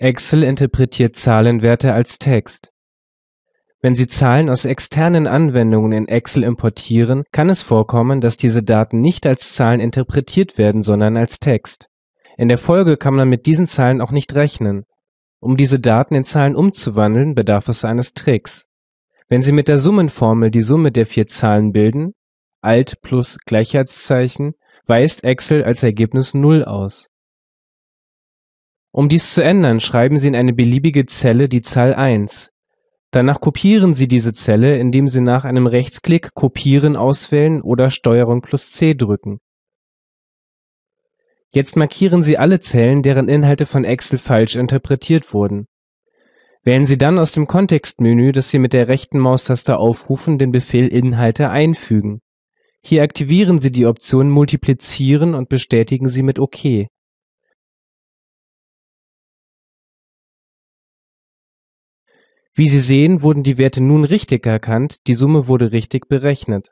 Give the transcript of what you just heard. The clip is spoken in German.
Excel interpretiert Zahlenwerte als Text. Wenn Sie Zahlen aus externen Anwendungen in Excel importieren, kann es vorkommen, dass diese Daten nicht als Zahlen interpretiert werden, sondern als Text. In der Folge kann man mit diesen Zahlen auch nicht rechnen. Um diese Daten in Zahlen umzuwandeln, bedarf es eines Tricks. Wenn Sie mit der Summenformel die Summe der vier Zahlen bilden, Alt plus Gleichheitszeichen, weist Excel als Ergebnis 0 aus. Um dies zu ändern, schreiben Sie in eine beliebige Zelle die Zahl 1. Danach kopieren Sie diese Zelle, indem Sie nach einem Rechtsklick Kopieren auswählen oder Steuerung plus C drücken. Jetzt markieren Sie alle Zellen, deren Inhalte von Excel falsch interpretiert wurden. Wählen Sie dann aus dem Kontextmenü, das Sie mit der rechten Maustaste aufrufen, den Befehl Inhalte einfügen. Hier aktivieren Sie die Option Multiplizieren und bestätigen sie mit OK. Wie Sie sehen, wurden die Werte nun richtig erkannt, die Summe wurde richtig berechnet.